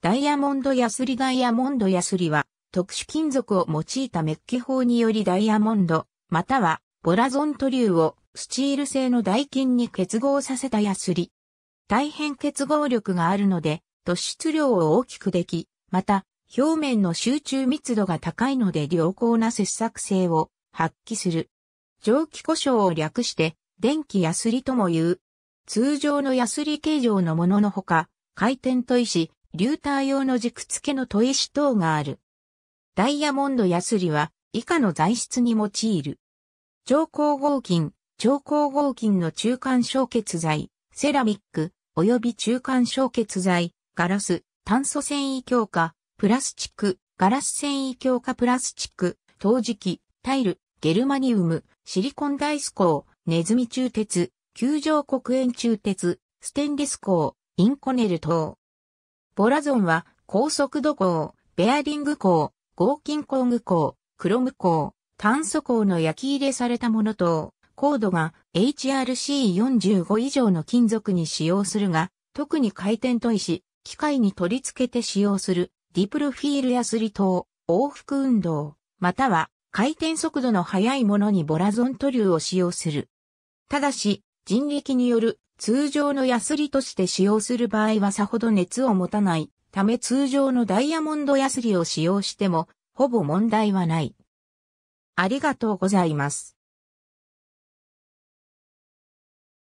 ダイヤモンドヤスリダイヤモンドヤスリは特殊金属を用いたメッキ法によりダイヤモンド、またはボラゾント流をスチール製の大金に結合させたヤスリ。大変結合力があるので突出量を大きくでき、また表面の集中密度が高いので良好な切削性を発揮する。蒸気故障を略して電気ヤスリとも言う。通常のヤスリ形状のもののほか、回転砥石、リューター用の軸付けの砥石等がある。ダイヤモンドヤスリは以下の材質に用いる。超光合金、超光合金の中間消結剤、セラミック、及び中間消結剤、ガラス、炭素繊維強化、プラスチック、ガラス繊維強化プラスチック、陶磁器、タイル、ゲルマニウム、シリコンダイス鋼、ネズミ鋳鉄、球状黒鉛鋳鉄、ステンレス鋼、インコネル等。ボラゾンは、高速度鋼、ベアリング鋼、合金工具鋼、クロム鋼、炭素鋼の焼き入れされたものと、高度が HRC45 以上の金属に使用するが、特に回転砥石、機械に取り付けて使用する、ディプロフィールやスリ等、往復運動、または回転速度の速いものにボラゾン塗料を使用する。ただし、人力による通常のヤスリとして使用する場合はさほど熱を持たないため通常のダイヤモンドヤスリを使用してもほぼ問題はない。ありがとうございます。